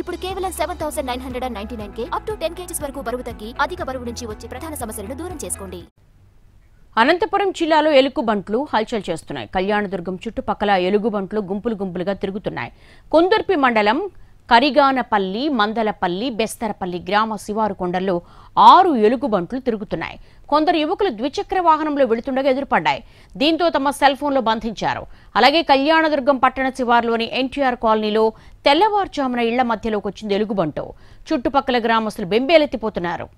ఇప్పుడు కేవలం seven thousand nine hundred and ninety nine కే అప్ టు టెన్ కేజీస్ వరకు బరువు తగ్గి అధిక బరువు నుంచి వచ్చే ప్రధాన సమస్యలను దూరం చేసుకోండి అనంతపురం జిల్లాలో ఎలుగుబంట్లు హల్చల్ చేస్తున్నాయి కళ్యాణదుర్గం చుట్టుపక్కల ఎలుగుబంట్లు గుంపులు గుంపులుగా తిరుగుతున్నాయి కొందుర్పి మండలం కరిగానపల్లి మందలపల్లి బెస్తరపల్లి గ్రామ శివారు కొండల్లో ఆరు ఎలుగుబంట్లు తిరుగుతున్నాయి కొందరు యువకులు ద్విచక్ర వాహనంలో వెళుతుండగా ఎదురుపడ్డాయి దీంతో తమ సెల్ ఫోన్లో బంధించారు అలాగే కళ్యాణదుర్గం పట్టణ శివార్లోని ఎన్టీఆర్ కాలనీలో తెల్లవారుజామున ఇళ్ల మధ్యలోకి వచ్చింది ఎలుగుబంటో చుట్టుపక్కల గ్రామస్తులు బెంబేలెత్తిపోతున్నారు